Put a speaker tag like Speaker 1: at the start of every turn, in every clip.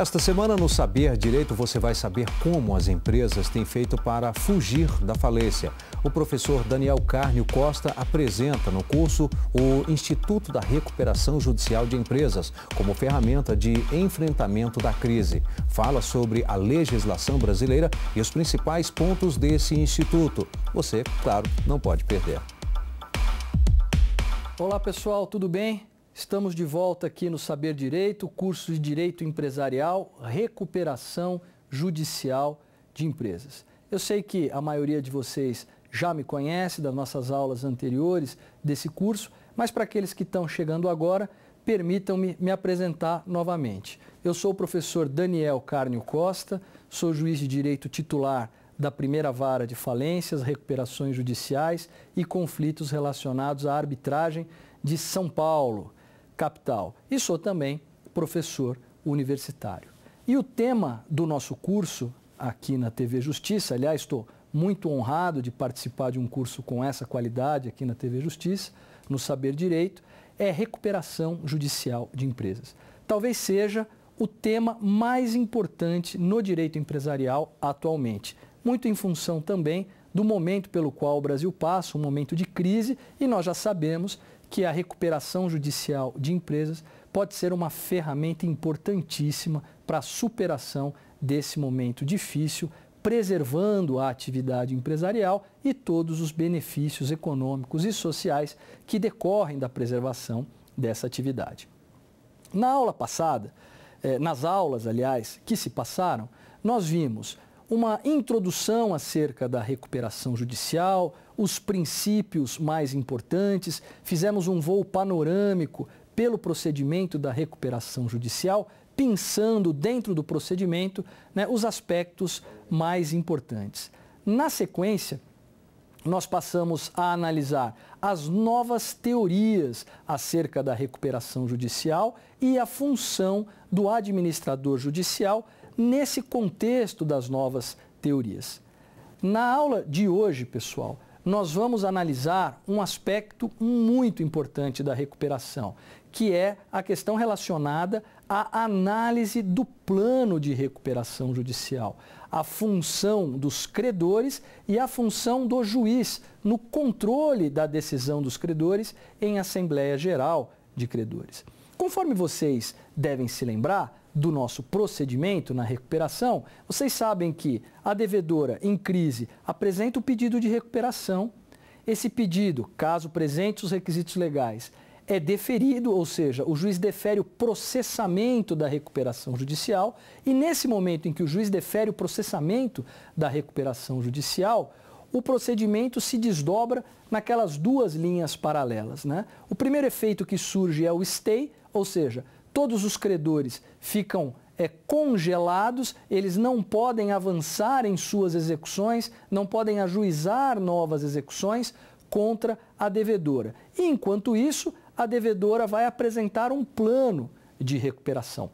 Speaker 1: Esta semana, no Saber Direito, você vai saber como as empresas têm feito para fugir da falência. O professor Daniel Carnio Costa apresenta no curso o Instituto da Recuperação Judicial de Empresas como ferramenta de enfrentamento da crise. Fala sobre a legislação brasileira e os principais pontos desse instituto. Você, claro, não pode perder. Olá pessoal, tudo bem? Estamos de volta aqui no Saber Direito, curso de Direito Empresarial, Recuperação Judicial de Empresas. Eu sei que a maioria de vocês já me conhece das nossas aulas anteriores desse curso, mas para aqueles que estão chegando agora, permitam-me me apresentar novamente. Eu sou o professor Daniel Carnio Costa, sou juiz de direito titular da primeira vara de falências, recuperações judiciais e conflitos relacionados à arbitragem de São Paulo capital. E sou também professor universitário. E o tema do nosso curso aqui na TV Justiça, aliás, estou muito honrado de participar de um curso com essa qualidade aqui na TV Justiça, no Saber Direito, é recuperação judicial de empresas. Talvez seja o tema mais importante no direito empresarial atualmente, muito em função também do momento pelo qual o Brasil passa, um momento de crise, e nós já sabemos que a recuperação judicial de empresas pode ser uma ferramenta importantíssima para a superação desse momento difícil, preservando a atividade empresarial e todos os benefícios econômicos e sociais que decorrem da preservação dessa atividade. Na aula passada, eh, nas aulas, aliás, que se passaram, nós vimos uma introdução acerca da recuperação judicial, os princípios mais importantes, fizemos um voo panorâmico pelo procedimento da recuperação judicial, pensando dentro do procedimento né, os aspectos mais importantes. Na sequência, nós passamos a analisar as novas teorias acerca da recuperação judicial e a função do administrador judicial nesse contexto das novas teorias. Na aula de hoje, pessoal, nós vamos analisar um aspecto muito importante da recuperação, que é a questão relacionada à análise do plano de recuperação judicial, a função dos credores e a função do juiz no controle da decisão dos credores em Assembleia Geral de Credores. Conforme vocês devem se lembrar, do nosso procedimento na recuperação, vocês sabem que a devedora em crise apresenta o pedido de recuperação. Esse pedido, caso presente os requisitos legais, é deferido, ou seja, o juiz defere o processamento da recuperação judicial, e nesse momento em que o juiz defere o processamento da recuperação judicial, o procedimento se desdobra naquelas duas linhas paralelas. Né? O primeiro efeito que surge é o stay, ou seja, todos os credores ficam é, congelados, eles não podem avançar em suas execuções, não podem ajuizar novas execuções contra a devedora. E, enquanto isso, a devedora vai apresentar um plano de recuperação.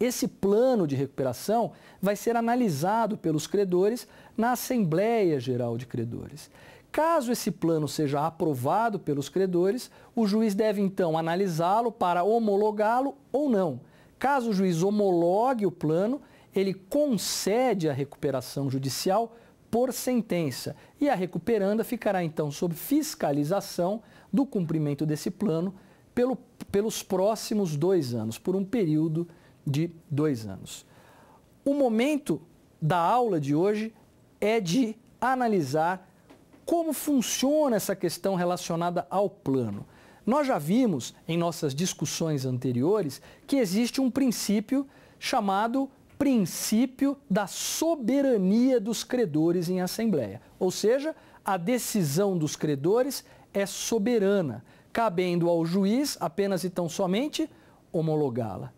Speaker 1: Esse plano de recuperação vai ser analisado pelos credores na Assembleia Geral de Credores. Caso esse plano seja aprovado pelos credores, o juiz deve então analisá-lo para homologá-lo ou não. Caso o juiz homologue o plano, ele concede a recuperação judicial por sentença e a recuperanda ficará então sob fiscalização do cumprimento desse plano pelo, pelos próximos dois anos, por um período de dois anos. O momento da aula de hoje é de analisar como funciona essa questão relacionada ao plano? Nós já vimos em nossas discussões anteriores que existe um princípio chamado princípio da soberania dos credores em assembleia, ou seja, a decisão dos credores é soberana, cabendo ao juiz apenas e tão somente homologá-la.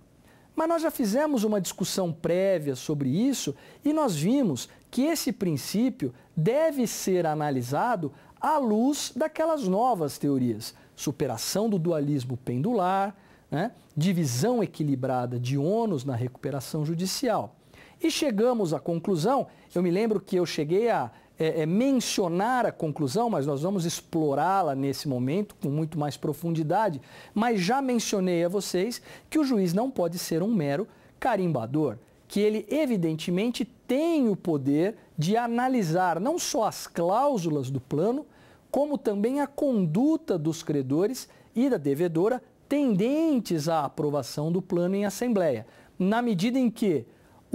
Speaker 1: Mas nós já fizemos uma discussão prévia sobre isso e nós vimos que esse princípio deve ser analisado à luz daquelas novas teorias. Superação do dualismo pendular, né? divisão equilibrada de ônus na recuperação judicial. E chegamos à conclusão, eu me lembro que eu cheguei a é, é, mencionar a conclusão, mas nós vamos explorá-la nesse momento com muito mais profundidade. Mas já mencionei a vocês que o juiz não pode ser um mero carimbador, que ele evidentemente tem o poder de analisar não só as cláusulas do plano, como também a conduta dos credores e da devedora tendentes à aprovação do plano em assembleia, na medida em que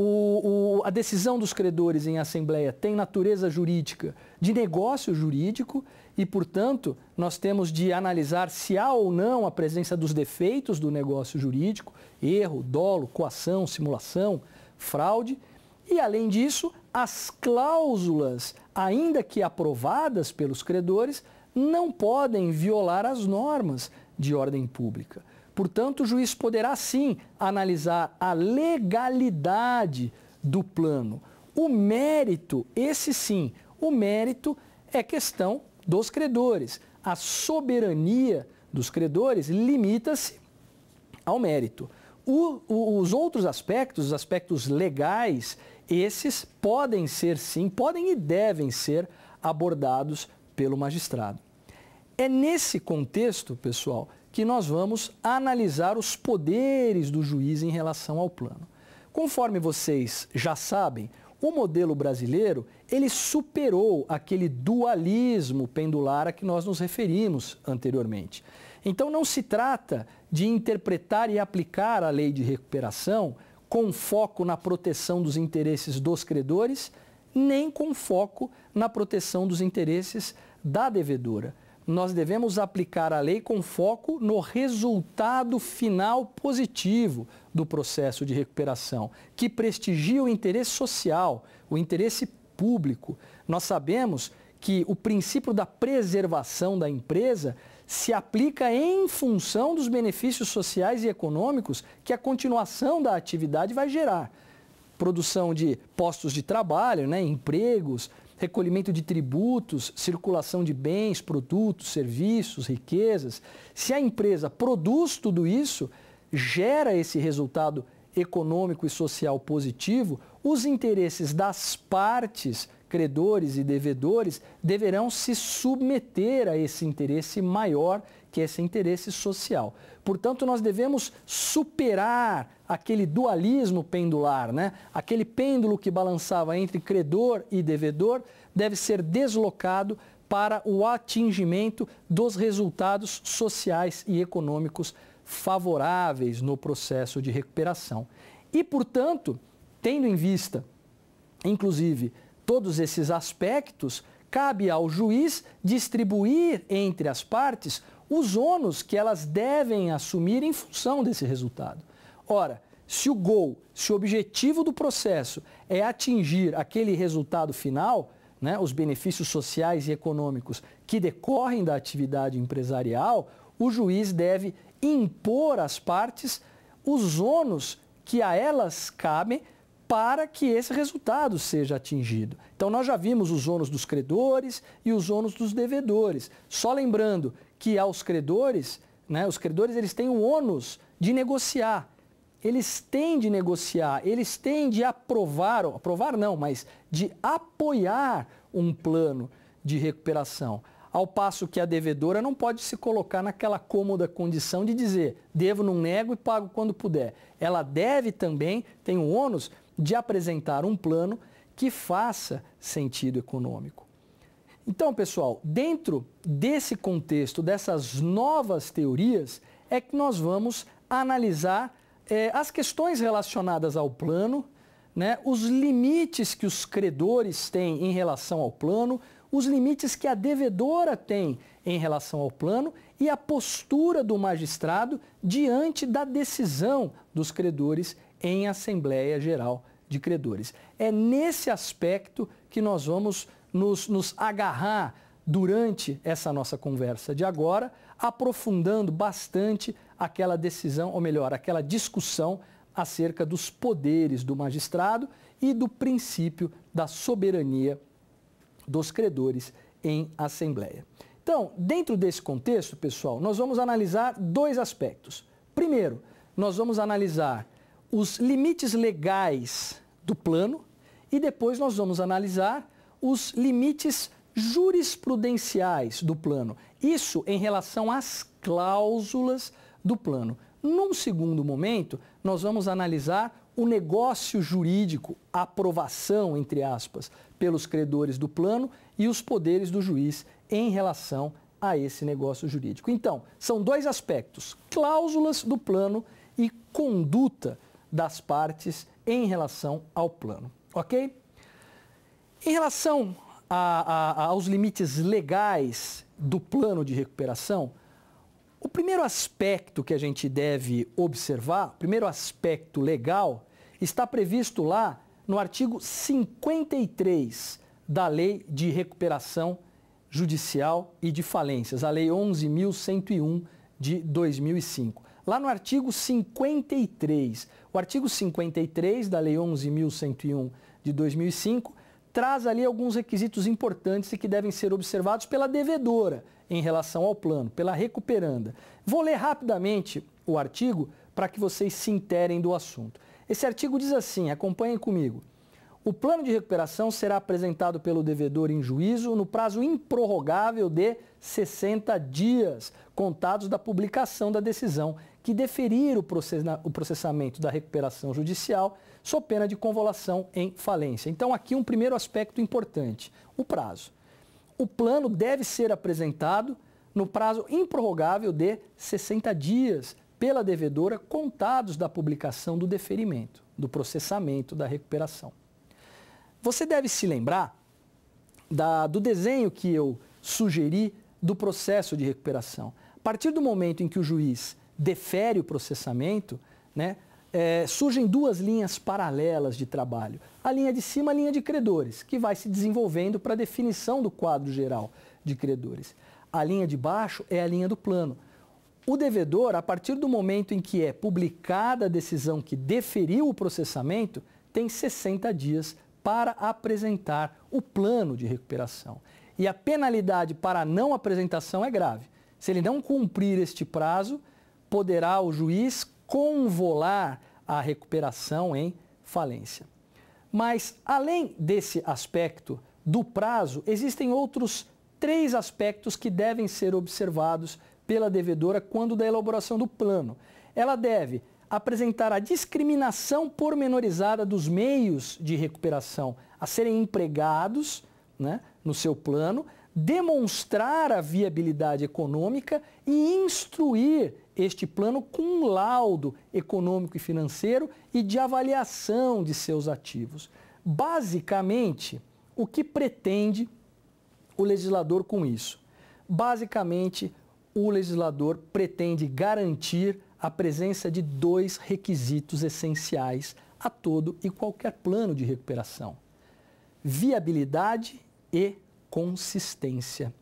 Speaker 1: o, o, a decisão dos credores em assembleia tem natureza jurídica de negócio jurídico e, portanto, nós temos de analisar se há ou não a presença dos defeitos do negócio jurídico, erro, dolo, coação, simulação, fraude. E, além disso, as cláusulas, ainda que aprovadas pelos credores, não podem violar as normas de ordem pública. Portanto, o juiz poderá sim analisar a legalidade do plano. O mérito, esse sim, o mérito é questão dos credores. A soberania dos credores limita-se ao mérito. O, o, os outros aspectos, os aspectos legais, esses podem ser sim, podem e devem ser abordados pelo magistrado. É nesse contexto, pessoal, que nós vamos analisar os poderes do juiz em relação ao plano. Conforme vocês já sabem, o modelo brasileiro, ele superou aquele dualismo pendular a que nós nos referimos anteriormente. Então não se trata de interpretar e aplicar a lei de recuperação com foco na proteção dos interesses dos credores, nem com foco na proteção dos interesses da devedora nós devemos aplicar a lei com foco no resultado final positivo do processo de recuperação, que prestigia o interesse social, o interesse público. Nós sabemos que o princípio da preservação da empresa se aplica em função dos benefícios sociais e econômicos que a continuação da atividade vai gerar. Produção de postos de trabalho, né, empregos, recolhimento de tributos, circulação de bens, produtos, serviços, riquezas, se a empresa produz tudo isso, gera esse resultado econômico e social positivo, os interesses das partes, credores e devedores, deverão se submeter a esse interesse maior, que é esse interesse social. Portanto, nós devemos superar aquele dualismo pendular, né? aquele pêndulo que balançava entre credor e devedor, deve ser deslocado para o atingimento dos resultados sociais e econômicos favoráveis no processo de recuperação. E, portanto, tendo em vista, inclusive, todos esses aspectos, cabe ao juiz distribuir entre as partes os ônus que elas devem assumir em função desse resultado. Ora, se o gol, se o objetivo do processo é atingir aquele resultado final, né, os benefícios sociais e econômicos que decorrem da atividade empresarial, o juiz deve impor às partes os ônus que a elas cabem para que esse resultado seja atingido. Então, nós já vimos os ônus dos credores e os ônus dos devedores. Só lembrando que aos credores, né, os credores eles têm o ônus de negociar eles têm de negociar, eles têm de aprovar, aprovar não, mas de apoiar um plano de recuperação. Ao passo que a devedora não pode se colocar naquela cômoda condição de dizer, devo, não nego e pago quando puder. Ela deve também, tem o ônus, de apresentar um plano que faça sentido econômico. Então, pessoal, dentro desse contexto, dessas novas teorias, é que nós vamos analisar é, as questões relacionadas ao plano, né, os limites que os credores têm em relação ao plano, os limites que a devedora tem em relação ao plano e a postura do magistrado diante da decisão dos credores em Assembleia Geral de Credores. É nesse aspecto que nós vamos nos, nos agarrar durante essa nossa conversa de agora, aprofundando bastante aquela decisão, ou melhor, aquela discussão acerca dos poderes do magistrado e do princípio da soberania dos credores em assembleia. Então, dentro desse contexto, pessoal, nós vamos analisar dois aspectos. Primeiro, nós vamos analisar os limites legais do plano e depois nós vamos analisar os limites jurisprudenciais do plano. Isso em relação às cláusulas do plano. Num segundo momento, nós vamos analisar o negócio jurídico, a aprovação, entre aspas, pelos credores do plano e os poderes do juiz em relação a esse negócio jurídico. Então, são dois aspectos: cláusulas do plano e conduta das partes em relação ao plano. Ok? Em relação a, a, aos limites legais do plano de recuperação, o primeiro aspecto que a gente deve observar, o primeiro aspecto legal, está previsto lá no artigo 53 da Lei de Recuperação Judicial e de Falências, a Lei 11.101 de 2005. Lá no artigo 53, o artigo 53 da Lei 11.101 de 2005 traz ali alguns requisitos importantes e que devem ser observados pela devedora em relação ao plano, pela recuperanda. Vou ler rapidamente o artigo para que vocês se interem do assunto. Esse artigo diz assim, acompanhem comigo. O plano de recuperação será apresentado pelo devedor em juízo no prazo improrrogável de 60 dias, contados da publicação da decisão que deferir o processamento da recuperação judicial sob pena de convolução em falência. Então, aqui um primeiro aspecto importante, o prazo o plano deve ser apresentado no prazo improrrogável de 60 dias pela devedora contados da publicação do deferimento, do processamento da recuperação. Você deve se lembrar da, do desenho que eu sugeri do processo de recuperação. A partir do momento em que o juiz defere o processamento, né, é, surgem duas linhas paralelas de trabalho. A linha de cima, a linha de credores, que vai se desenvolvendo para a definição do quadro geral de credores. A linha de baixo é a linha do plano. O devedor, a partir do momento em que é publicada a decisão que deferiu o processamento, tem 60 dias para apresentar o plano de recuperação. E a penalidade para não apresentação é grave. Se ele não cumprir este prazo, poderá o juiz convolar a recuperação em falência. Mas, além desse aspecto do prazo, existem outros três aspectos que devem ser observados pela devedora quando da elaboração do plano. Ela deve apresentar a discriminação pormenorizada dos meios de recuperação a serem empregados né, no seu plano, demonstrar a viabilidade econômica e instruir este plano com um laudo econômico e financeiro e de avaliação de seus ativos. Basicamente, o que pretende o legislador com isso? Basicamente, o legislador pretende garantir a presença de dois requisitos essenciais a todo e qualquer plano de recuperação: viabilidade e consistência.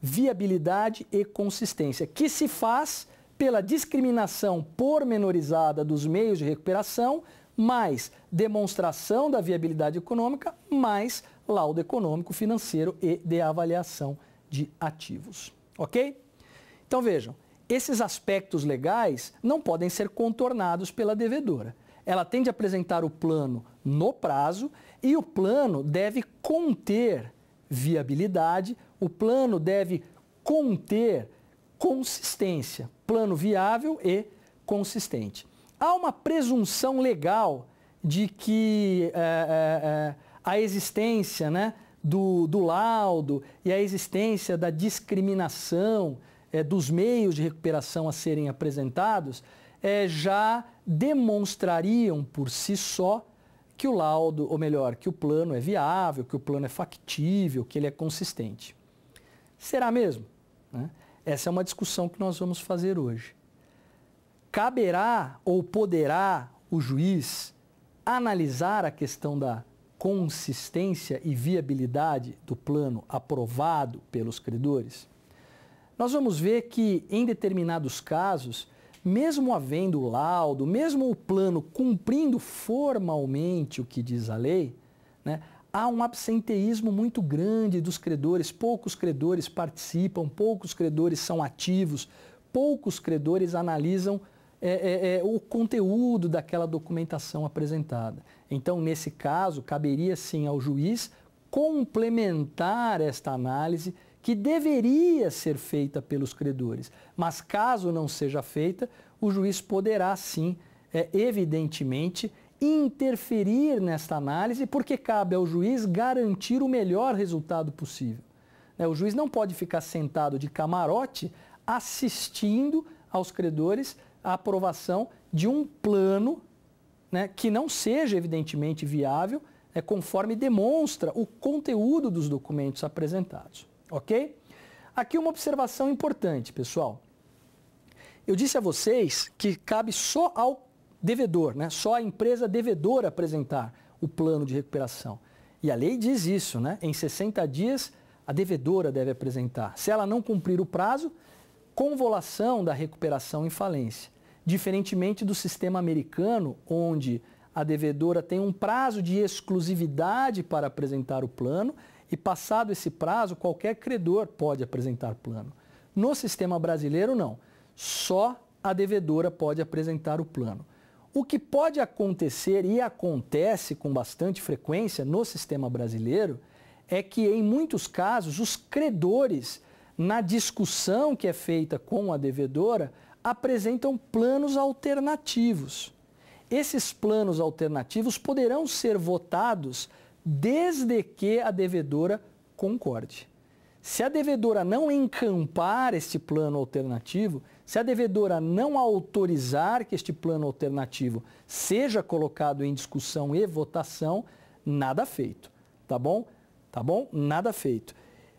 Speaker 1: Viabilidade e consistência, que se faz pela discriminação pormenorizada dos meios de recuperação, mais demonstração da viabilidade econômica, mais laudo econômico, financeiro e de avaliação de ativos. Ok? Então vejam, esses aspectos legais não podem ser contornados pela devedora. Ela tem de apresentar o plano no prazo e o plano deve conter viabilidade, o plano deve conter consistência, plano viável e consistente. Há uma presunção legal de que é, é, é, a existência né, do, do, laudo e a existência da discriminação é, dos meios de recuperação a serem apresentados é, já demonstrariam por si só que o laudo, ou melhor, que o plano é viável, que o plano é factível, que ele é consistente. Será mesmo? Né? Essa é uma discussão que nós vamos fazer hoje. Caberá ou poderá o juiz analisar a questão da consistência e viabilidade do plano aprovado pelos credores? Nós vamos ver que, em determinados casos, mesmo havendo o laudo, mesmo o plano cumprindo formalmente o que diz a lei, né, há um absenteísmo muito grande dos credores, poucos credores participam, poucos credores são ativos, poucos credores analisam é, é, é, o conteúdo daquela documentação apresentada. Então, nesse caso, caberia sim ao juiz complementar esta análise que deveria ser feita pelos credores. Mas caso não seja feita, o juiz poderá sim, é, evidentemente, interferir nesta análise, porque cabe ao juiz garantir o melhor resultado possível. É, o juiz não pode ficar sentado de camarote assistindo aos credores a aprovação de um plano né, que não seja evidentemente viável, é, conforme demonstra o conteúdo dos documentos apresentados ok? Aqui uma observação importante, pessoal. Eu disse a vocês que cabe só ao devedor, né? só a empresa devedora apresentar o plano de recuperação. E a lei diz isso, né? Em 60 dias, a devedora deve apresentar. Se ela não cumprir o prazo, convolação da recuperação em falência. Diferentemente do sistema americano, onde a devedora tem um prazo de exclusividade para apresentar o plano e passado esse prazo, qualquer credor pode apresentar plano. No sistema brasileiro, não. Só a devedora pode apresentar o plano. O que pode acontecer e acontece com bastante frequência no sistema brasileiro é que, em muitos casos, os credores, na discussão que é feita com a devedora, apresentam planos alternativos. Esses planos alternativos poderão ser votados desde que a devedora concorde. Se a devedora não encampar este plano alternativo, se a devedora não autorizar que este plano alternativo seja colocado em discussão e votação, nada feito. Tá bom? Tá bom? Nada feito.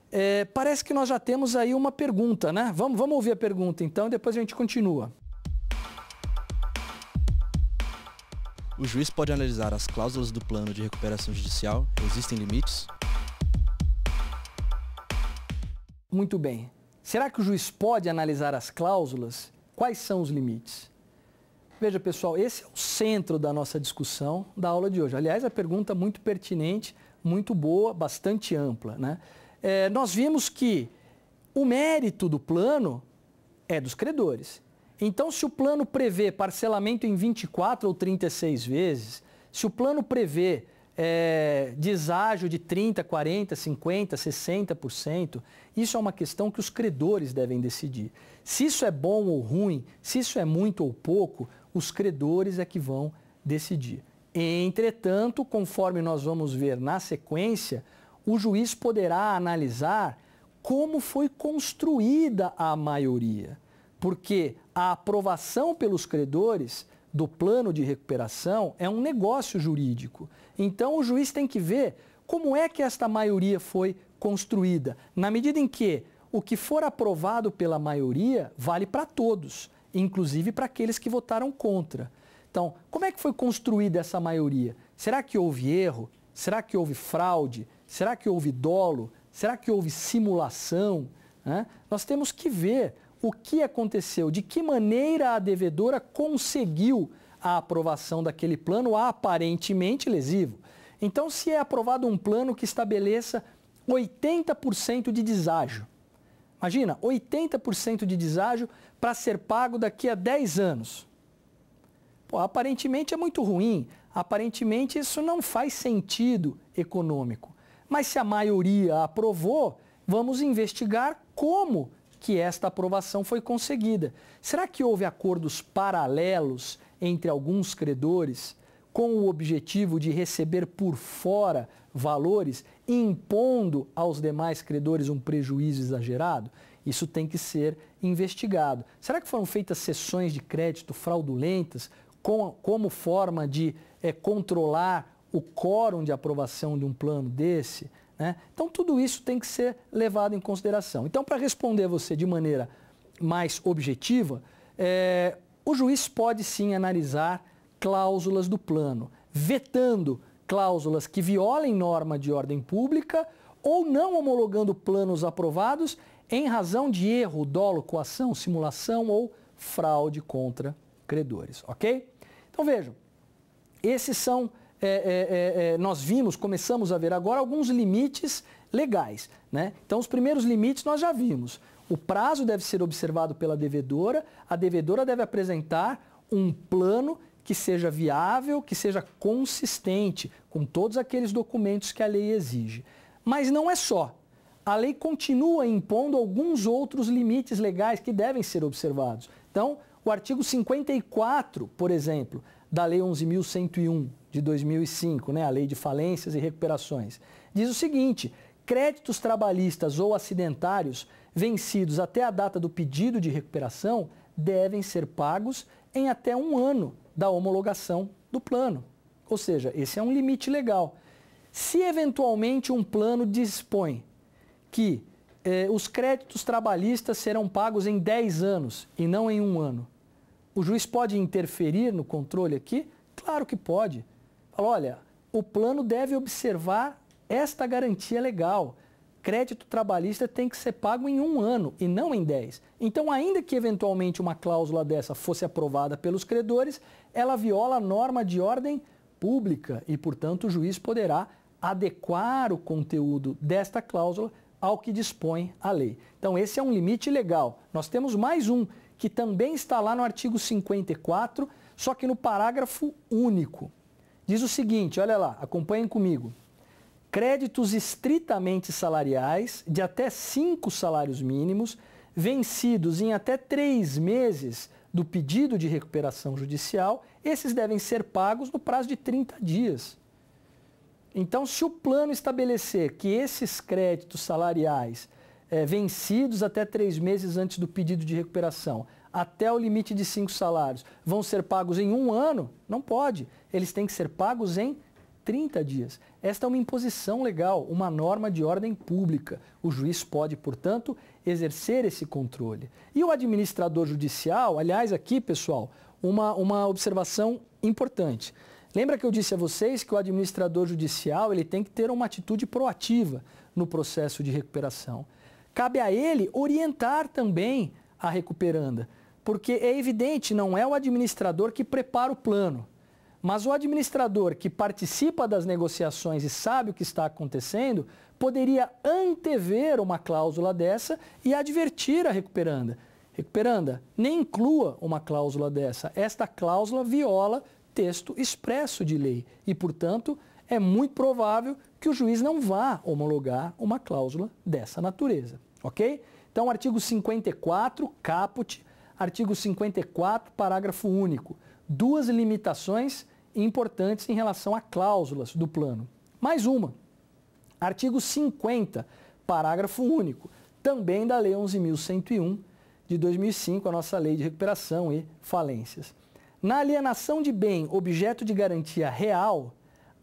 Speaker 1: É, parece que nós já temos aí uma pergunta, né? Vamos, vamos ouvir a pergunta então e depois a gente continua. O juiz pode analisar as cláusulas do plano de recuperação judicial, existem limites? Muito bem. Será que o juiz pode analisar as cláusulas? Quais são os limites? Veja, pessoal, esse é o centro da nossa discussão da aula de hoje. Aliás, a pergunta muito pertinente, muito boa, bastante ampla. Né? É, nós vimos que o mérito do plano é dos credores. Então, se o plano prevê parcelamento em 24 ou 36 vezes, se o plano prevê é, deságio de 30%, 40%, 50%, 60%, isso é uma questão que os credores devem decidir. Se isso é bom ou ruim, se isso é muito ou pouco, os credores é que vão decidir. Entretanto, conforme nós vamos ver na sequência, o juiz poderá analisar como foi construída a maioria. Porque a aprovação pelos credores do plano de recuperação é um negócio jurídico. Então o juiz tem que ver como é que esta maioria foi construída, na medida em que o que for aprovado pela maioria vale para todos, inclusive para aqueles que votaram contra. Então, como é que foi construída essa maioria? Será que houve erro? Será que houve fraude? Será que houve dolo? Será que houve simulação? Né? Nós temos que ver o que aconteceu, de que maneira a devedora conseguiu a aprovação daquele plano aparentemente lesivo. Então, se é aprovado um plano que estabeleça 80% de deságio, imagina, 80% de deságio para ser pago daqui a 10 anos. Pô, aparentemente é muito ruim, aparentemente isso não faz sentido econômico. Mas se a maioria aprovou, vamos investigar como que esta aprovação foi conseguida. Será que houve acordos paralelos entre alguns credores com o objetivo de receber por fora valores, impondo aos demais credores um prejuízo exagerado? Isso tem que ser investigado. Será que foram feitas sessões de crédito fraudulentas com, como forma de é, controlar o quórum de aprovação de um plano desse? Né? Então, tudo isso tem que ser levado em consideração. Então, para responder você de maneira mais objetiva, é, o juiz pode sim analisar cláusulas do plano, vetando cláusulas que violem norma de ordem pública ou não homologando planos aprovados em razão de erro, dolo, coação, simulação ou fraude contra credores, ok? Então vejam, esses são é é, é, é, nós vimos, começamos a ver agora alguns limites legais. Né? Então, os primeiros limites nós já vimos. O prazo deve ser observado pela devedora, a devedora deve apresentar um plano que seja viável, que seja consistente com todos aqueles documentos que a lei exige. Mas não é só. A lei continua impondo alguns outros limites legais que devem ser observados. Então, o artigo 54, por exemplo, da Lei 11.101 de 2005, né, a Lei de Falências e Recuperações, diz o seguinte: créditos trabalhistas ou acidentários vencidos até a data do pedido de recuperação devem ser pagos em até um ano da homologação do plano. Ou seja, esse é um limite legal. Se eventualmente um plano dispõe que eh, os créditos trabalhistas serão pagos em 10 anos e não em um ano, o juiz pode interferir no controle aqui? Claro que pode. Fala, olha, o plano deve observar esta garantia legal. Crédito trabalhista tem que ser pago em um ano e não em dez. Então, ainda que eventualmente uma cláusula dessa fosse aprovada pelos credores, ela viola a norma de ordem pública e, portanto, o juiz poderá adequar o conteúdo desta cláusula ao que dispõe a lei. Então, esse é um limite legal. Nós temos mais um, que também está lá no artigo 54, só que no parágrafo único. Diz o seguinte, olha lá, acompanhem comigo. Créditos estritamente salariais de até cinco salários mínimos, vencidos em até três meses do pedido de recuperação judicial, esses devem ser pagos no prazo de 30 dias. Então, se o plano estabelecer que esses créditos salariais é, vencidos até três meses antes do pedido de recuperação até o limite de cinco salários vão ser pagos em um ano, não pode. Eles têm que ser pagos em 30 dias. Esta é uma imposição legal, uma norma de ordem pública. O juiz pode, portanto, exercer esse controle. E o administrador judicial, aliás, aqui, pessoal, uma, uma observação importante. Lembra que eu disse a vocês que o administrador judicial ele tem que ter uma atitude proativa no processo de recuperação. Cabe a ele orientar também a recuperanda. Porque é evidente, não é o administrador que prepara o plano, mas o administrador que participa das negociações e sabe o que está acontecendo, poderia antever uma cláusula dessa e advertir a recuperanda. Recuperanda, nem inclua uma cláusula dessa. Esta cláusula viola texto expresso de lei e, portanto, é muito provável que o juiz não vá homologar uma cláusula dessa natureza, ok? Então, artigo 54, caput, Artigo 54, parágrafo único. Duas limitações importantes em relação a cláusulas do plano. Mais uma. Artigo 50, parágrafo único, também da Lei 11.101 de 2005, a nossa Lei de Recuperação e Falências. Na alienação de bem objeto de garantia real,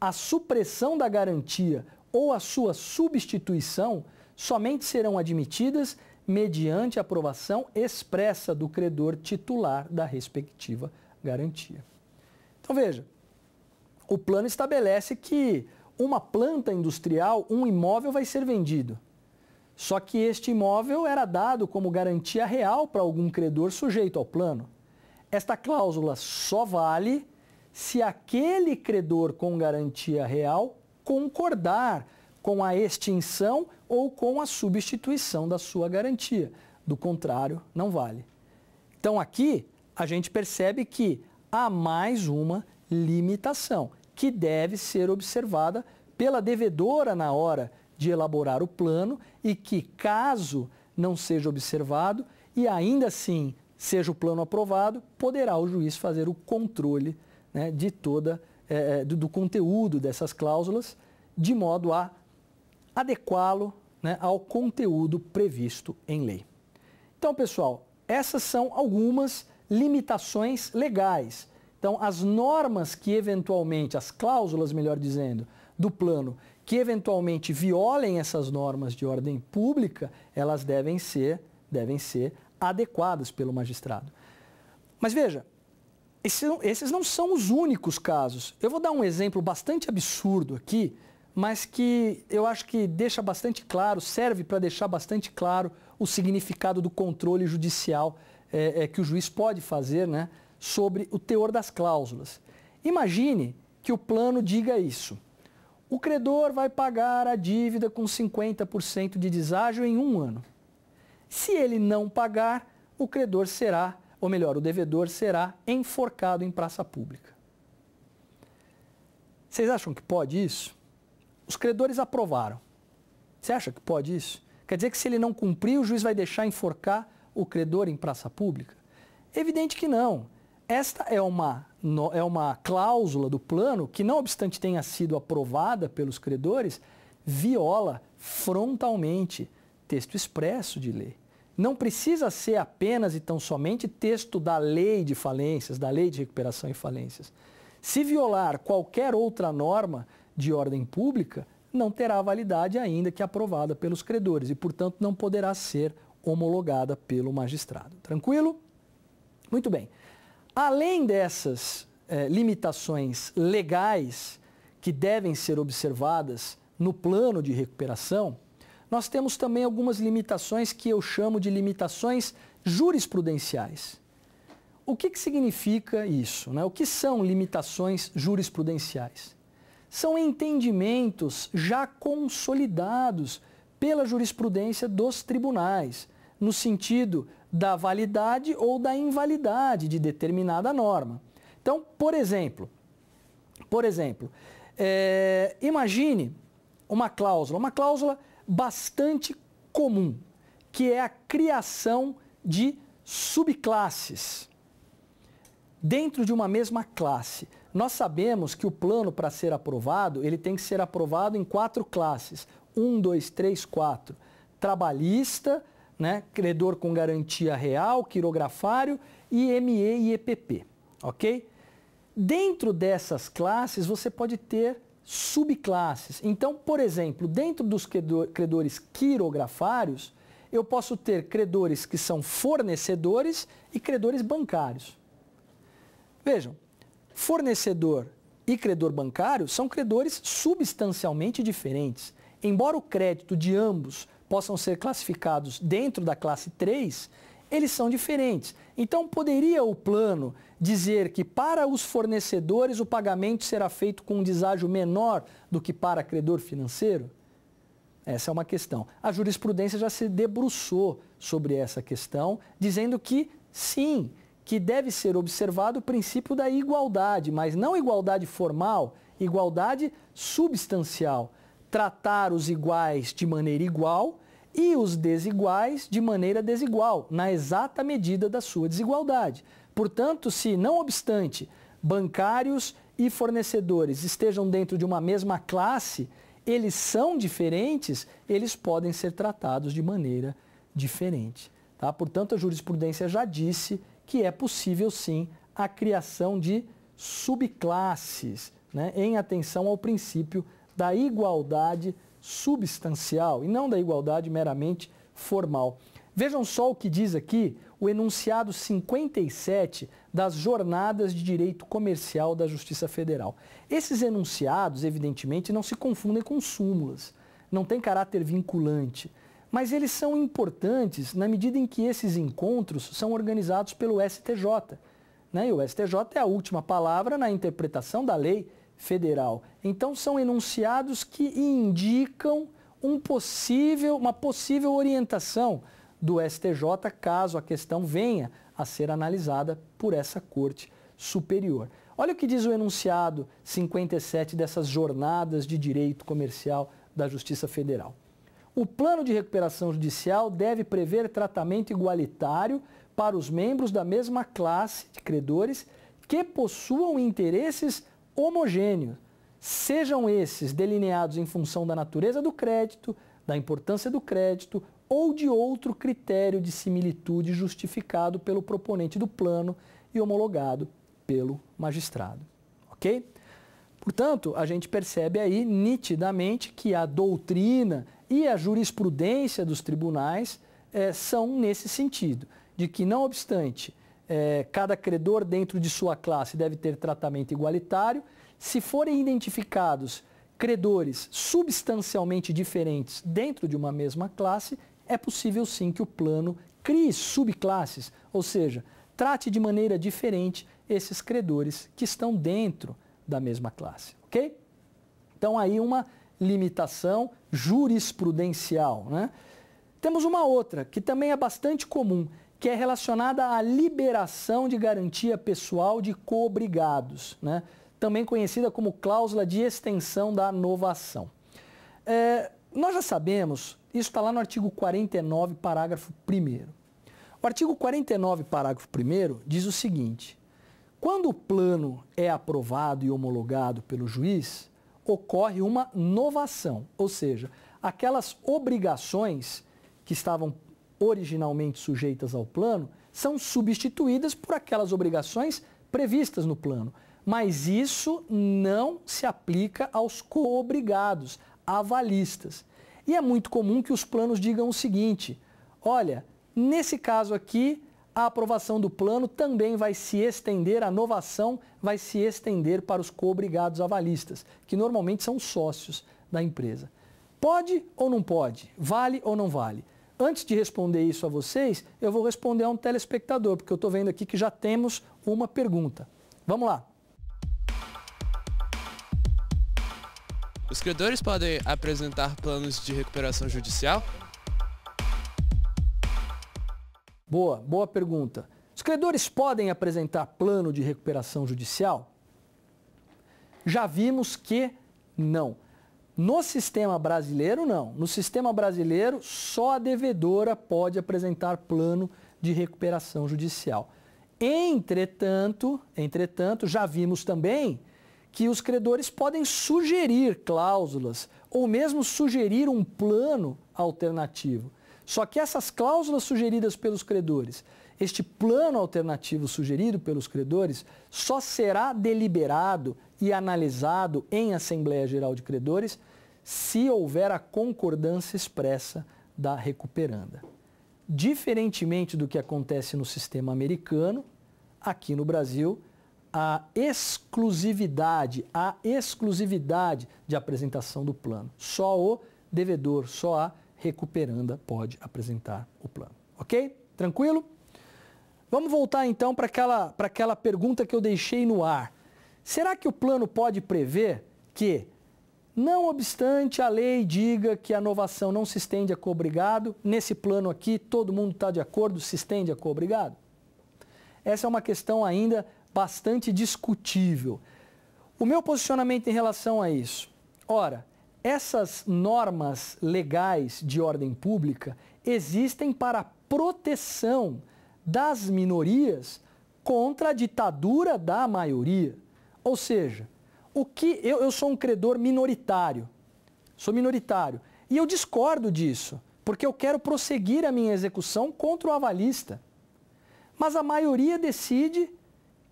Speaker 1: a supressão da garantia ou a sua substituição somente serão admitidas mediante aprovação expressa do credor titular da respectiva garantia. Então veja, o plano estabelece que uma planta industrial, um imóvel vai ser vendido. Só que este imóvel era dado como garantia real para algum credor sujeito ao plano. Esta cláusula só vale se aquele credor com garantia real concordar com a extinção ou com a substituição da sua garantia. Do contrário, não vale. Então aqui a gente percebe que há mais uma limitação que deve ser observada pela devedora na hora de elaborar o plano e que, caso não seja observado e ainda assim seja o plano aprovado, poderá o juiz fazer o controle né, de toda é, do, do conteúdo dessas cláusulas, de modo a adequá-lo né, ao conteúdo previsto em lei. Então, pessoal, essas são algumas limitações legais. Então, as normas que eventualmente, as cláusulas, melhor dizendo, do plano, que eventualmente violem essas normas de ordem pública, elas devem ser, devem ser adequadas pelo magistrado. Mas veja, esses não são os únicos casos. Eu vou dar um exemplo bastante absurdo aqui, mas que eu acho que deixa bastante claro, serve para deixar bastante claro o significado do controle judicial é, é, que o juiz pode fazer né, sobre o teor das cláusulas. Imagine que o plano diga isso. O credor vai pagar a dívida com 50% de deságio em um ano. Se ele não pagar, o credor será, ou melhor, o devedor será enforcado em praça pública. Vocês acham que pode isso? Os credores aprovaram. Você acha que pode isso? Quer dizer que se ele não cumprir, o juiz vai deixar enforcar o credor em praça pública? Evidente que não. Esta é uma, é uma cláusula do plano que, não obstante tenha sido aprovada pelos credores, viola frontalmente texto expresso de lei. Não precisa ser apenas e tão somente texto da lei de falências, da lei de recuperação e falências. Se violar qualquer outra norma, de ordem pública não terá validade ainda que aprovada pelos credores e, portanto, não poderá ser homologada pelo magistrado. Tranquilo? Muito bem. Além dessas eh, limitações legais que devem ser observadas no plano de recuperação, nós temos também algumas limitações que eu chamo de limitações jurisprudenciais. O que, que significa isso? Né? O que são limitações jurisprudenciais? são entendimentos já consolidados pela jurisprudência dos tribunais, no sentido da validade ou da invalidade de determinada norma. Então, por exemplo, por exemplo, é, imagine uma cláusula, uma cláusula bastante comum, que é a criação de subclasses dentro de uma mesma classe. Nós sabemos que o plano para ser aprovado, ele tem que ser aprovado em quatro classes. Um, dois, três, quatro. Trabalhista, né, credor com garantia real, quirografário, e ME e EPP, ok? Dentro dessas classes, você pode ter subclasses. Então, por exemplo, dentro dos credores quirografários, eu posso ter credores que são fornecedores e credores bancários. Vejam, Fornecedor e credor bancário são credores substancialmente diferentes. Embora o crédito de ambos possam ser classificados dentro da classe 3, eles são diferentes. Então, poderia o plano dizer que para os fornecedores o pagamento será feito com um deságio menor do que para credor financeiro? Essa é uma questão. A jurisprudência já se debruçou sobre essa questão, dizendo que sim, que deve ser observado o princípio da igualdade, mas não igualdade formal, igualdade substancial. Tratar os iguais de maneira igual e os desiguais de maneira desigual, na exata medida da sua desigualdade. Portanto, se, não obstante, bancários e fornecedores estejam dentro de uma mesma classe, eles são diferentes, eles podem ser tratados de maneira diferente. Tá? Portanto, a jurisprudência já disse que é possível sim a criação de subclasses, né, em atenção ao princípio da igualdade substancial e não da igualdade meramente formal. Vejam só o que diz aqui o enunciado 57 das Jornadas de Direito Comercial da Justiça Federal. Esses enunciados, evidentemente, não se confundem com súmulas, não têm caráter vinculante. Mas eles são importantes na medida em que esses encontros são organizados pelo STJ. Né? E o STJ é a última palavra na interpretação da lei federal. Então são enunciados que indicam um possível, uma possível orientação do STJ caso a questão venha a ser analisada por essa Corte Superior. Olha o que diz o enunciado 57 dessas jornadas de direito comercial da Justiça Federal. O plano de recuperação judicial deve prever tratamento igualitário para os membros da mesma classe de credores que possuam interesses homogêneos, sejam esses delineados em função da natureza do crédito, da importância do crédito ou de outro critério de similitude justificado pelo proponente do plano e homologado pelo magistrado. Ok? Portanto, a gente percebe aí nitidamente que a doutrina e a jurisprudência dos tribunais é, são nesse sentido, de que, não obstante, é, cada credor dentro de sua classe deve ter tratamento igualitário. Se forem identificados credores substancialmente diferentes dentro de uma mesma classe, é possível sim que o plano crie subclasses, ou seja, trate de maneira diferente esses credores que estão dentro da mesma classe, ok? Então aí uma limitação jurisprudencial. Né? Temos uma outra, que também é bastante comum, que é relacionada à liberação de garantia pessoal de coobrigados, né? também conhecida como cláusula de extensão da novação. É, nós já sabemos, isso está lá no artigo 49, parágrafo 1. O artigo 49, parágrafo 1 diz o seguinte: quando o plano é aprovado e homologado pelo juiz, ocorre uma novação, ou seja, aquelas obrigações que estavam originalmente sujeitas ao plano são substituídas por aquelas obrigações previstas no plano. Mas isso não se aplica aos coobrigados, avalistas. E é muito comum que os planos digam o seguinte: olha, nesse caso aqui, a aprovação do plano também vai se estender, a inovação vai se estender para os cobrigados avalistas, que normalmente são sócios da empresa. Pode ou não pode? Vale ou não vale? Antes de responder isso a vocês, eu vou responder a um telespectador, porque eu estou vendo aqui que já temos uma pergunta. Vamos lá. Os credores podem apresentar planos de recuperação judicial? Boa, boa pergunta. Os credores podem apresentar plano de recuperação judicial? Já vimos que não. No sistema brasileiro, não. No sistema brasileiro, só a devedora pode apresentar plano de recuperação judicial. Entretanto, entretanto, já vimos também que os credores podem sugerir cláusulas ou mesmo sugerir um plano alternativo. Só que essas cláusulas sugeridas pelos credores, este plano alternativo sugerido pelos credores, só será deliberado e analisado em Assembleia Geral de Credores se houver a concordância expressa da recuperanda. Diferentemente do que acontece no sistema americano, aqui no Brasil, a exclusividade, a exclusividade de apresentação do plano. Só o devedor, só a recuperanda pode apresentar o plano. Ok? Tranquilo? Vamos voltar então para aquela, para aquela pergunta que eu deixei no ar. Será que o plano pode prever que, não obstante a lei diga que a novação não se estende a co-obrigado, nesse plano aqui todo mundo está de acordo, se estende a co-obrigado? Essa é uma questão ainda bastante discutível. O meu posicionamento em relação a isso. Ora, essas normas legais de ordem pública existem para proteção das minorias contra a ditadura da maioria. Ou seja, o que eu, eu sou um credor minoritário, sou minoritário, e eu discordo disso, porque eu quero prosseguir a minha execução contra o avalista. Mas a maioria decide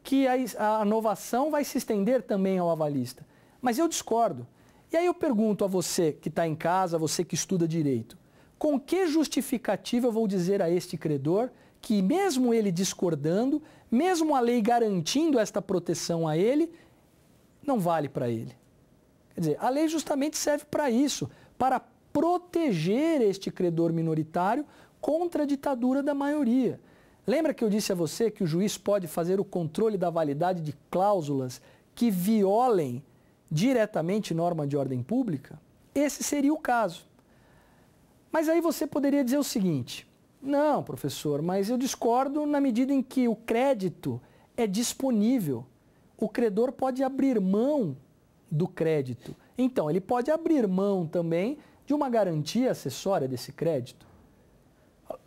Speaker 1: que a, a inovação vai se estender também ao avalista. Mas eu discordo. E aí eu pergunto a você que está em casa, a você que estuda direito, com que justificativa eu vou dizer a este credor que, mesmo ele discordando, mesmo a lei garantindo esta proteção a ele, não vale para ele? Quer dizer, a lei justamente serve para isso, para proteger este credor minoritário contra a ditadura da maioria. Lembra que eu disse a você que o juiz pode fazer o controle da validade de cláusulas que violem diretamente norma de ordem pública, esse seria o caso. Mas aí você poderia dizer o seguinte: não, professor, mas eu discordo na medida em que o crédito é disponível. O credor pode abrir mão do crédito. Então, ele pode abrir mão também de uma garantia acessória desse crédito.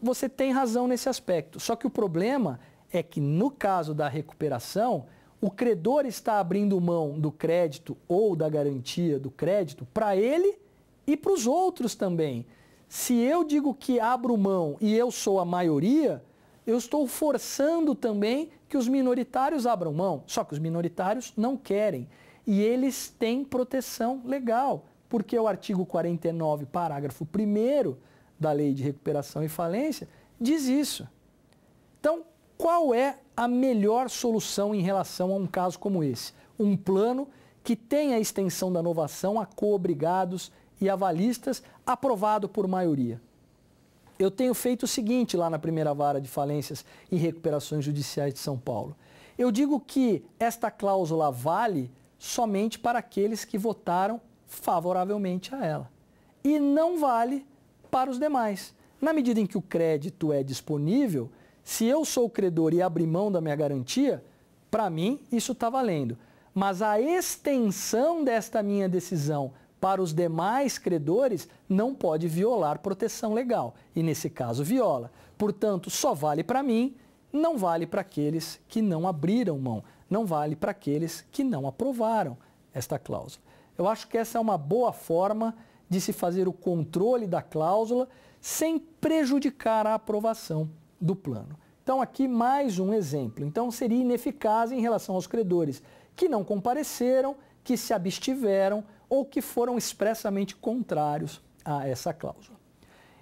Speaker 1: Você tem razão nesse aspecto. Só que o problema é que, no caso da recuperação, o credor está abrindo mão do crédito ou da garantia do crédito para ele e para os outros também. Se eu digo que abro mão e eu sou a maioria, eu estou forçando também que os minoritários abram mão. Só que os minoritários não querem. E eles têm proteção legal, porque o artigo 49, parágrafo 1 da Lei de Recuperação e Falência, diz isso. Então, qual é a melhor solução em relação a um caso como esse? Um plano que tenha a extensão da inovação a coobrigados e avalistas, aprovado por maioria. Eu tenho feito o seguinte lá na primeira vara de falências e recuperações judiciais de São Paulo. Eu digo que esta cláusula vale somente para aqueles que votaram favoravelmente a ela. E não vale para os demais. Na medida em que o crédito é disponível, se eu sou credor e abrir mão da minha garantia, para mim isso está valendo. Mas a extensão desta minha decisão para os demais credores não pode violar proteção legal. E nesse caso, viola. Portanto, só vale para mim, não vale para aqueles que não abriram mão, não vale para aqueles que não aprovaram esta cláusula. Eu acho que essa é uma boa forma de se fazer o controle da cláusula sem prejudicar a aprovação do plano. Então aqui mais um exemplo. Então seria ineficaz em relação aos credores que não compareceram, que se abstiveram ou que foram expressamente contrários a essa cláusula.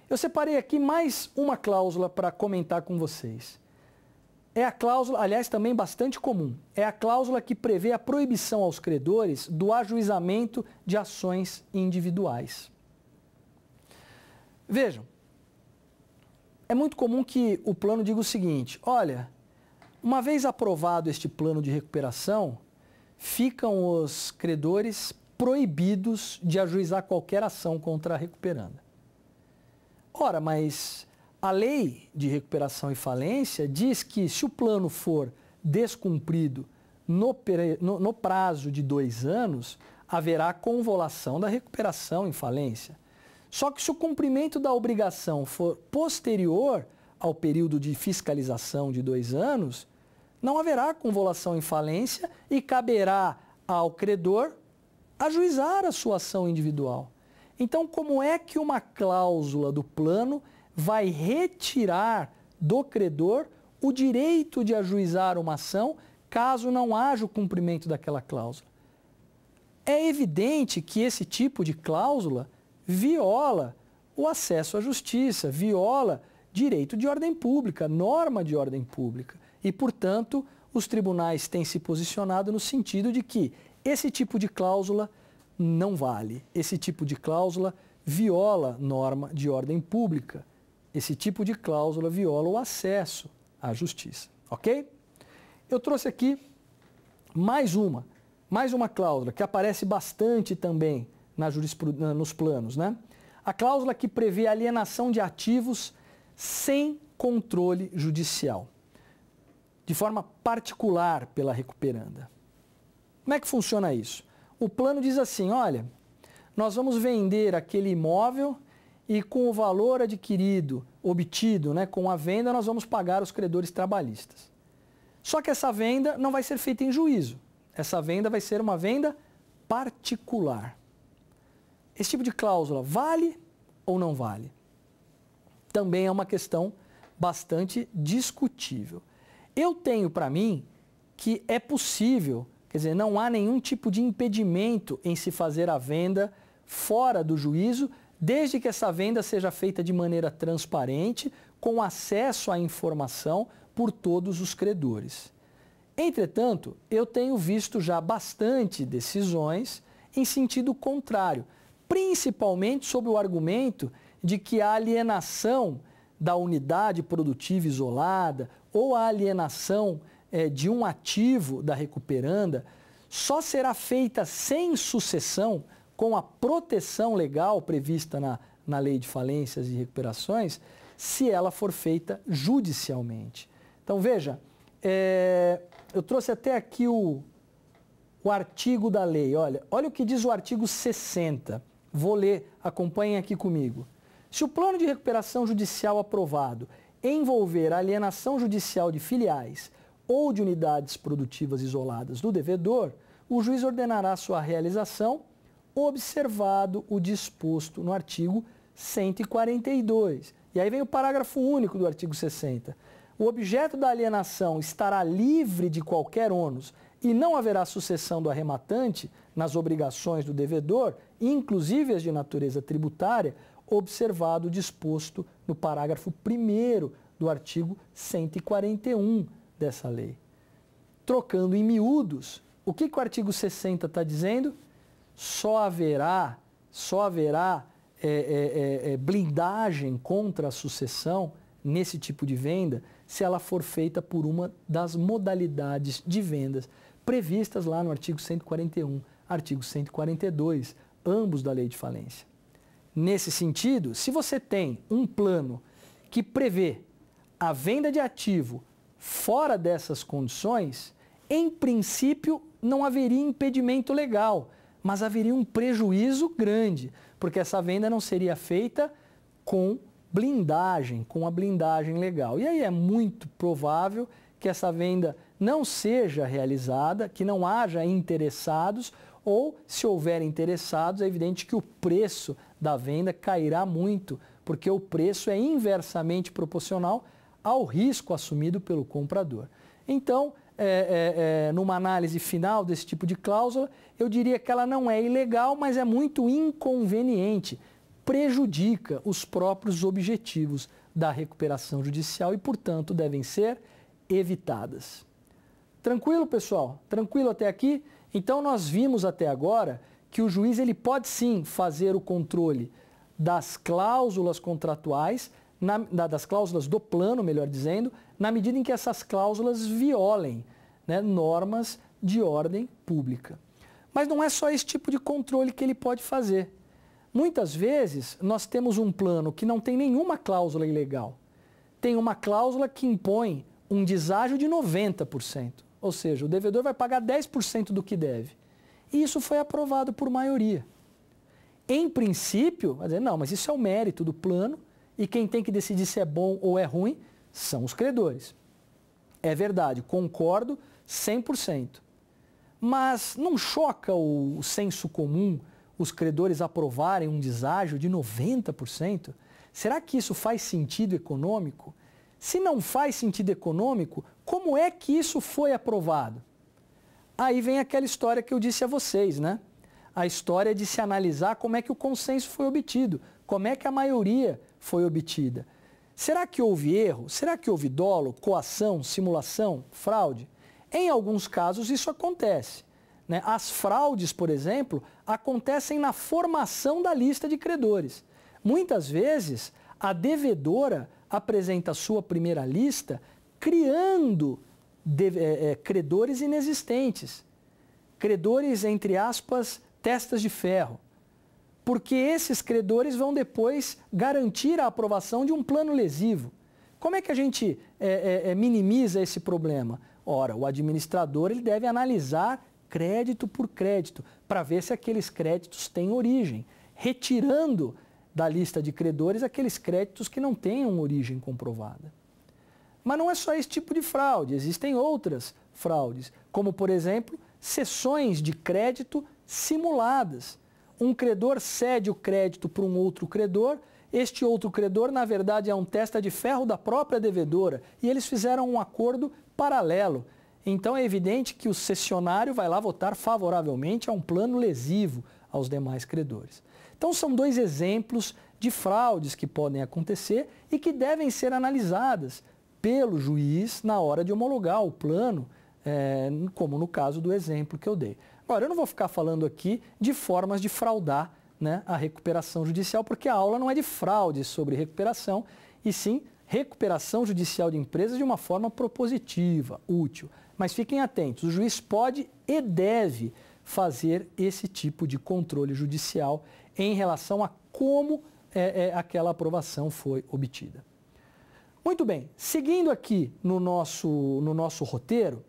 Speaker 1: Eu separei aqui mais uma cláusula para comentar com vocês. É a cláusula, aliás, também bastante comum, é a cláusula que prevê a proibição aos credores do ajuizamento de ações individuais. Vejam, é muito comum que o plano diga o seguinte: olha, uma vez aprovado este plano de recuperação, ficam os credores proibidos de ajuizar qualquer ação contra a recuperanda. Ora, mas a lei de recuperação e falência diz que se o plano for descumprido no, no, no prazo de dois anos, haverá convolação da recuperação em falência. Só que se o cumprimento da obrigação for posterior ao período de fiscalização de dois anos, não haverá convolução em falência e caberá ao credor ajuizar a sua ação individual. Então, como é que uma cláusula do plano vai retirar do credor o direito de ajuizar uma ação caso não haja o cumprimento daquela cláusula? É evidente que esse tipo de cláusula viola o acesso à justiça, viola direito de ordem pública, norma de ordem pública. E, portanto, os tribunais têm se posicionado no sentido de que esse tipo de cláusula não vale, esse tipo de cláusula viola norma de ordem pública, esse tipo de cláusula viola o acesso à justiça, ok? Eu trouxe aqui mais uma, mais uma cláusula que aparece bastante também na nos planos. Né? A cláusula que prevê alienação de ativos sem controle judicial, de forma particular pela recuperanda. Como é que funciona isso? O plano diz assim, olha, nós vamos vender aquele imóvel e com o valor adquirido, obtido né, com a venda, nós vamos pagar os credores trabalhistas. Só que essa venda não vai ser feita em juízo. Essa venda vai ser uma venda particular. Esse tipo de cláusula vale ou não vale? Também é uma questão bastante discutível. Eu tenho para mim que é possível, quer dizer, não há nenhum tipo de impedimento em se fazer a venda fora do juízo, desde que essa venda seja feita de maneira transparente, com acesso à informação por todos os credores. Entretanto, eu tenho visto já bastante decisões em sentido contrário, principalmente sob o argumento de que a alienação da unidade produtiva isolada ou a alienação é, de um ativo da recuperanda só será feita sem sucessão com a proteção legal prevista na, na lei de falências e recuperações se ela for feita judicialmente. Então veja, é, eu trouxe até aqui o, o artigo da lei. Olha, olha o que diz o artigo 60. Vou ler, acompanhem aqui comigo. Se o plano de recuperação judicial aprovado envolver a alienação judicial de filiais ou de unidades produtivas isoladas do devedor, o juiz ordenará sua realização, observado o disposto no artigo 142. E aí vem o parágrafo único do artigo 60. O objeto da alienação estará livre de qualquer ônus e não haverá sucessão do arrematante nas obrigações do devedor, inclusive as de natureza tributária, observado o disposto no parágrafo 1 do artigo 141 dessa lei. Trocando em miúdos, o que, que o artigo 60 está dizendo? Só haverá, só haverá é, é, é, é, blindagem contra a sucessão nesse tipo de venda se ela for feita por uma das modalidades de vendas previstas lá no artigo 141, artigo 142, ambos da lei de falência. Nesse sentido, se você tem um plano que prevê a venda de ativo fora dessas condições, em princípio não haveria impedimento legal, mas haveria um prejuízo grande, porque essa venda não seria feita com blindagem, com a blindagem legal. E aí é muito provável que essa venda não seja realizada, que não haja interessados ou, se houver interessados, é evidente que o preço da venda cairá muito, porque o preço é inversamente proporcional ao risco assumido pelo comprador. Então, é, é, é, numa análise final desse tipo de cláusula, eu diria que ela não é ilegal, mas é muito inconveniente, prejudica os próprios objetivos da recuperação judicial e, portanto, devem ser evitadas. Tranquilo, pessoal? Tranquilo até aqui? Então nós vimos até agora que o juiz ele pode sim fazer o controle das cláusulas contratuais, na, das cláusulas do plano, melhor dizendo, na medida em que essas cláusulas violem né, normas de ordem pública. Mas não é só esse tipo de controle que ele pode fazer. Muitas vezes nós temos um plano que não tem nenhuma cláusula ilegal. Tem uma cláusula que impõe um deságio de 90%. Ou seja, o devedor vai pagar 10% do que deve. E isso foi aprovado por maioria. Em princípio, vai dizer, não, mas isso é o mérito do plano e quem tem que decidir se é bom ou é ruim são os credores. É verdade, concordo 100%. Mas não choca o senso comum os credores aprovarem um deságio de 90%? Será que isso faz sentido econômico? Se não faz sentido econômico, como é que isso foi aprovado? Aí vem aquela história que eu disse a vocês, né? A história de se analisar como é que o consenso foi obtido, como é que a maioria foi obtida. Será que houve erro? Será que houve dolo, coação, simulação, fraude? Em alguns casos isso acontece. Né? As fraudes, por exemplo, acontecem na formação da lista de credores. Muitas vezes a devedora apresenta a sua primeira lista criando de, é, é, credores inexistentes. Credores, entre aspas, testas de ferro. Porque esses credores vão depois garantir a aprovação de um plano lesivo. Como é que a gente é, é, é minimiza esse problema? Ora, o administrador ele deve analisar crédito por crédito para ver se aqueles créditos têm origem, retirando da lista de credores aqueles créditos que não tenham origem comprovada. Mas não é só esse tipo de fraude, existem outras fraudes, como, por exemplo, cessões de crédito simuladas. Um credor cede o crédito para um outro credor, este outro credor, na verdade, é um testa de ferro da própria devedora e eles fizeram um acordo paralelo. Então é evidente que o cessionário vai lá votar favoravelmente a um plano lesivo aos demais credores. Então são dois exemplos de fraudes que podem acontecer e que devem ser analisadas pelo juiz na hora de homologar o plano, é, como no caso do exemplo que eu dei. Agora, eu não vou ficar falando aqui de formas de fraudar né, a recuperação judicial, porque a aula não é de fraude sobre recuperação, e sim recuperação judicial de empresas de uma forma propositiva, útil. Mas fiquem atentos, o juiz pode e deve fazer esse tipo de controle judicial em relação a como é, é, aquela aprovação foi obtida. Muito bem, seguindo aqui no nosso, no nosso roteiro,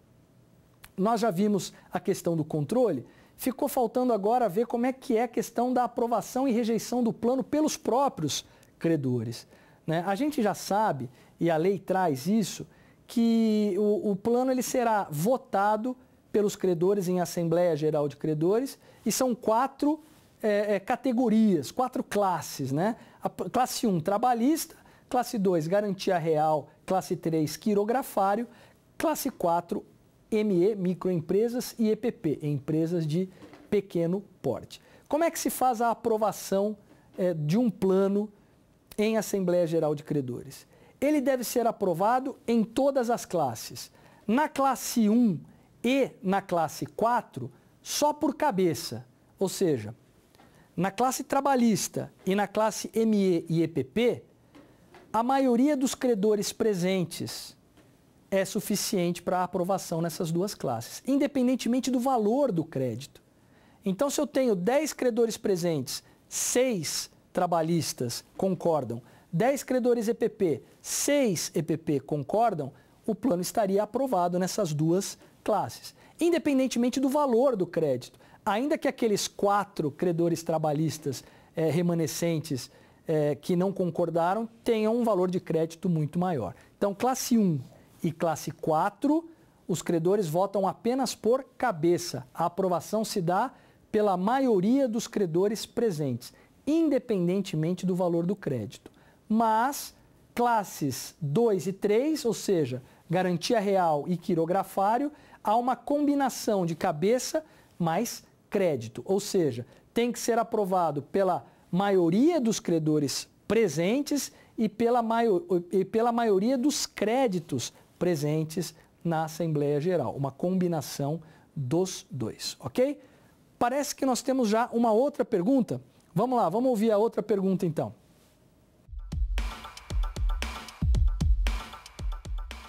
Speaker 1: nós já vimos a questão do controle, ficou faltando agora ver como é que é a questão da aprovação e rejeição do plano pelos próprios credores. Né? A gente já sabe, e a lei traz isso, que o, o plano ele será votado pelos credores em Assembleia Geral de Credores e são quatro é, é, categorias, quatro classes, né? A, classe 1, trabalhista, classe 2, garantia real, classe 3, quirografário, classe 4, ME, microempresas e EPP, empresas de pequeno porte. Como é que se faz a aprovação é, de um plano em Assembleia Geral de Credores? Ele deve ser aprovado em todas as classes. Na classe 1 e na classe 4, só por cabeça, ou seja, na classe trabalhista e na classe ME e EPP, a maioria dos credores presentes é suficiente para aprovação nessas duas classes, independentemente do valor do crédito. Então, se eu tenho 10 credores presentes, 6 trabalhistas concordam, 10 credores EPP, 6 EPP concordam, o plano estaria aprovado nessas duas classes, independentemente do valor do crédito ainda que aqueles quatro credores trabalhistas é, remanescentes é, que não concordaram tenham um valor de crédito muito maior. Então, classe 1 e classe 4, os credores votam apenas por cabeça. A aprovação se dá pela maioria dos credores presentes, independentemente do valor do crédito. Mas classes 2 e 3, ou seja, garantia real e quirografário, há uma combinação de cabeça mais crédito, ou seja, tem que ser aprovado pela maioria dos credores presentes e pela, e pela maioria dos créditos presentes na Assembleia Geral, uma combinação dos dois, ok? Parece que nós temos já uma outra pergunta. Vamos lá, vamos ouvir a outra pergunta então.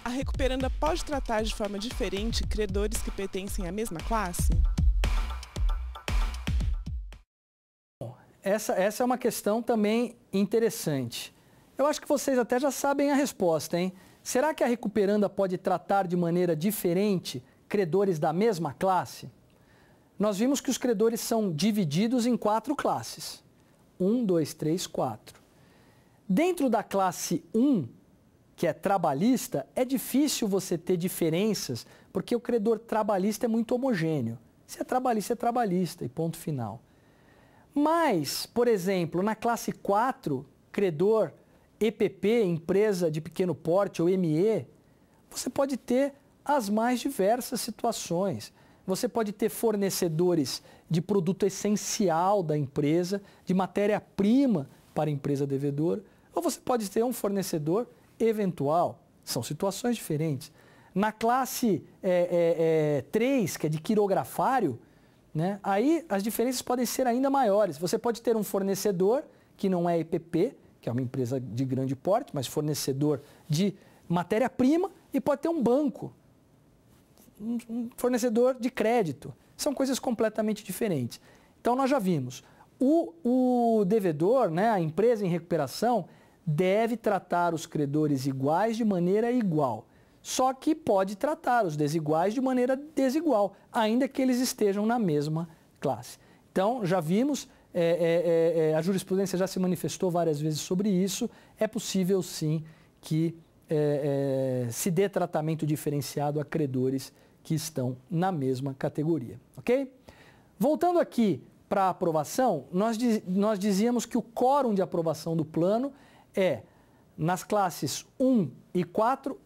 Speaker 1: A recuperanda pode tratar de forma diferente credores que pertencem à mesma classe? essa, essa é uma questão também interessante. Eu acho que vocês até já sabem a resposta, hein? Será que a recuperanda pode tratar de maneira diferente credores da mesma classe? Nós vimos que os credores são divididos em quatro classes. Um, dois, três, quatro. Dentro da classe 1, que é trabalhista, é difícil você ter diferenças, porque o credor trabalhista é muito homogêneo. Se é trabalhista, é trabalhista, e ponto final. Mas, por exemplo, na classe 4, credor, EPP, empresa de pequeno porte ou ME, você pode ter as mais diversas situações. Você pode ter fornecedores de produto essencial da empresa, de matéria-prima para a empresa devedora, ou você pode ter um fornecedor eventual. São situações diferentes. Na classe é, é, é, 3, que é de quirografário, né? Aí as diferenças podem ser ainda maiores. Você pode ter um fornecedor que não é EPP, que é uma empresa de grande porte, mas fornecedor de matéria-prima, e pode ter um banco, um fornecedor de crédito. São coisas completamente diferentes. Então nós já vimos. O, o devedor, né, a empresa em recuperação, deve tratar os credores iguais de maneira igual. Só que pode tratar os desiguais de maneira desigual, ainda que eles estejam na mesma classe. Então, já vimos, é, é, é, é a jurisprudência já se manifestou várias vezes sobre isso, é possível sim que é, é, se dê tratamento diferenciado a credores que estão na mesma categoria, ok? Voltando aqui para a aprovação, nós, diz, nós dizíamos que o quórum de aprovação do plano é nas classes 1 e 4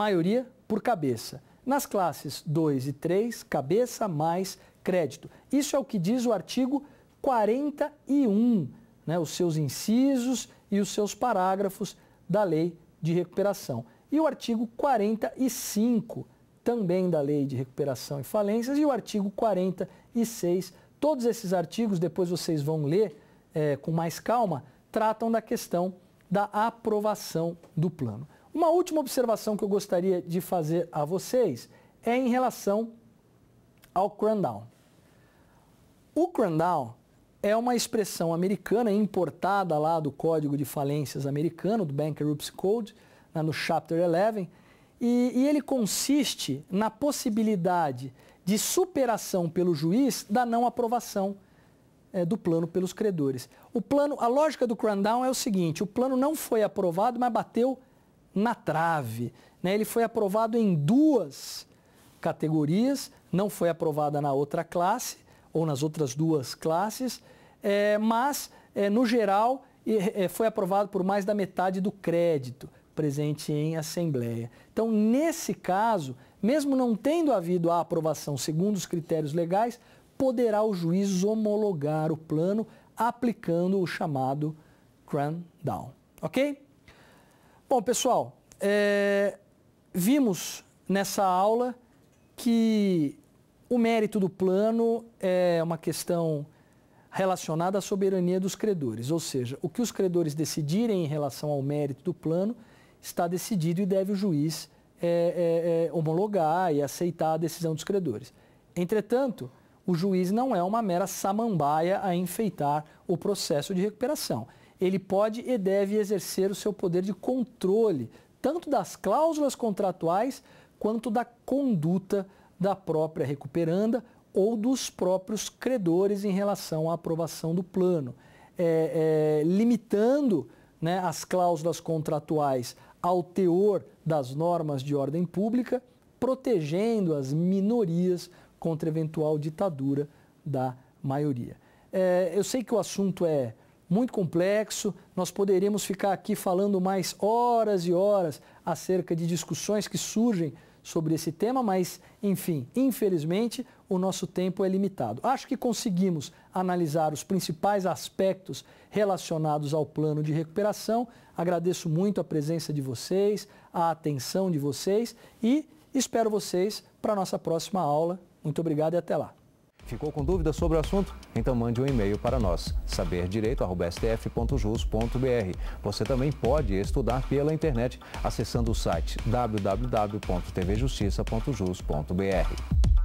Speaker 1: maioria por cabeça. Nas classes 2 e 3, cabeça mais crédito. Isso é o que diz o artigo 41, né, os seus incisos e os seus parágrafos da lei de recuperação. E o artigo 45, também da lei de recuperação e falências, e o artigo 46. Todos esses artigos, depois vocês vão ler é, com mais calma, tratam da questão da aprovação do plano. Uma última observação que eu gostaria de fazer a vocês é em relação ao rundown. O rundown é uma expressão americana importada lá do Código de Falências americano, do Bankruptcy Code, no Chapter 11, e, e ele consiste na possibilidade de superação pelo juiz da não aprovação é, do plano pelos credores. O plano, a lógica do rundown é o seguinte, o plano não foi aprovado, mas bateu na trave. Né? Ele foi aprovado em duas categorias, não foi aprovada na outra classe ou nas outras duas classes, é, mas, é, no geral, é, foi aprovado por mais da metade do crédito presente em assembleia. Então, nesse caso, mesmo não tendo havido a aprovação segundo os critérios legais, poderá o juiz homologar o plano aplicando o chamado cram down. Ok? Bom, pessoal, é, vimos nessa aula que o mérito do plano é uma questão relacionada à soberania dos credores, ou seja, o que os credores decidirem em relação ao mérito do plano está decidido e deve o juiz é, é, é homologar e aceitar a decisão dos credores. Entretanto, o juiz não é uma mera samambaia a enfeitar o processo de recuperação ele pode e deve exercer o seu poder de controle, tanto das cláusulas contratuais quanto da conduta da própria recuperanda ou dos próprios credores em relação à aprovação do plano, é, é, limitando né, as cláusulas contratuais ao teor das normas de ordem pública, protegendo as minorias contra eventual ditadura da maioria. É, eu sei que o assunto é muito complexo. Nós poderíamos ficar aqui falando mais horas e horas acerca de discussões que surgem sobre esse tema, mas, enfim, infelizmente, o nosso tempo é limitado. Acho que conseguimos analisar os principais aspectos relacionados ao plano de recuperação. Agradeço muito a presença de vocês, a atenção de vocês e espero vocês para a nossa próxima aula. Muito obrigado e até lá. Ficou com dúvidas sobre o assunto? Então mande um e-mail para nós, saberdireito.stf.jus.br. Você também pode estudar pela internet acessando o site www.tvjustiça.jus.br.